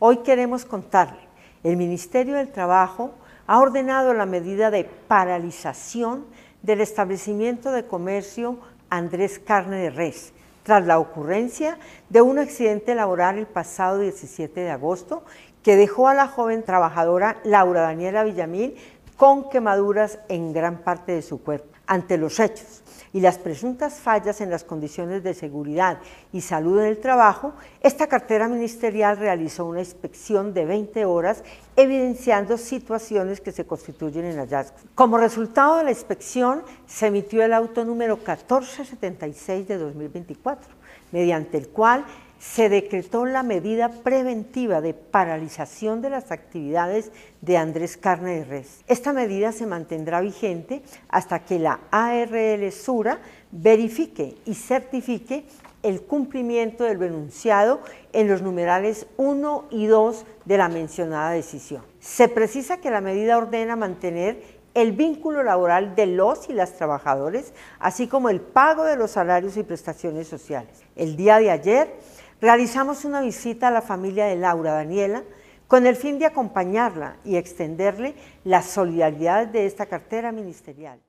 Hoy queremos contarle, el Ministerio del Trabajo ha ordenado la medida de paralización del establecimiento de comercio Andrés Carne de Res, tras la ocurrencia de un accidente laboral el pasado 17 de agosto que dejó a la joven trabajadora Laura Daniela Villamil con quemaduras en gran parte de su cuerpo ante los hechos y las presuntas fallas en las condiciones de seguridad y salud en el trabajo, esta cartera ministerial realizó una inspección de 20 horas evidenciando situaciones que se constituyen en hallazgos. Como resultado de la inspección, se emitió el auto número 1476 de 2024, mediante el cual se decretó la medida preventiva de paralización de las actividades de Andrés Carne de Res. Esta medida se mantendrá vigente hasta que la ARL Sura verifique y certifique el cumplimiento del denunciado en los numerales 1 y 2 de la mencionada decisión. Se precisa que la medida ordena mantener el vínculo laboral de los y las trabajadores, así como el pago de los salarios y prestaciones sociales. El día de ayer, realizamos una visita a la familia de Laura Daniela con el fin de acompañarla y extenderle la solidaridad de esta cartera ministerial.